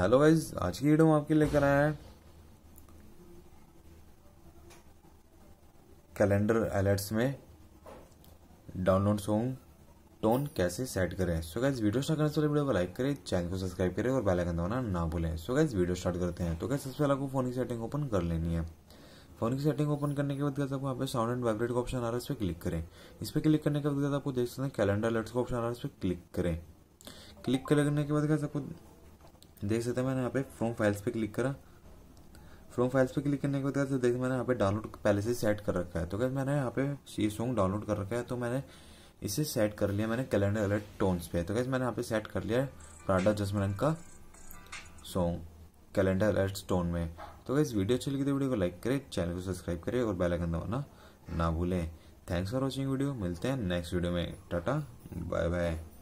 hello guys आज की video में आपके लेकर आए हैं कैलेंडर अलर्ट्स में डाउनलोड सॉन्ग टोन कैसे सेट करें सो गाइज वीडियो स्टार्ट करने से पहले वीडियो को लाइक करें चैनल को सब्सक्राइब करें और बेल आइकन दबाना ना भूलें सो गाइज वीडियो स्टार्ट करते हैं तो गाइज सबसे पहले आपको फोन की सेटिंग ओपन कर लेनी है फोन की सेटिंग ओपन करने के बाद क्या आपको यहाँ पे साउंड एंड वाइब्रेट का ऑप्शन आ रहा है इस पर क्लिक करें इस पर क्लिक करने के बाद आपको देख सकते हैं कैलेंडर अलर्ट्स का ऑप्शन आ रहा है इस पर क्लिक करें क्लिक करने के बाद गैस आपको देख सकते हैं मैंने यहाँ पे फ्रॉम फाइल्स पे क्लिक करा फ्रॉम फाइल्स पे क्लिक करने के बाद देख मैंने यहाँ पे डाउनलोड पहले से सेट कर रखा है तो क्या मैंने यहाँ पे ये सॉन्ग डाउनलोड कर रखा है तो मैंने इसे सेट कर लिया मैंने कैलेंडर अलर्ट टोन्स पे तो कैसे मैंने यहाँ पे सेट कर लिया है प्राडा जसमरंग का सॉन्ग कैलेंडर अलर्ट टोन में तो कैसे वीडियो अच्छी लगी तो वीडियो को लाइक करे चैनल को सब्सक्राइब करे और बेल आइकन दबाना ना भूलें थैंक्स फॉर वॉचिंग वीडियो मिलते हैं नेक्स्ट वीडियो में टाटा बाय बाय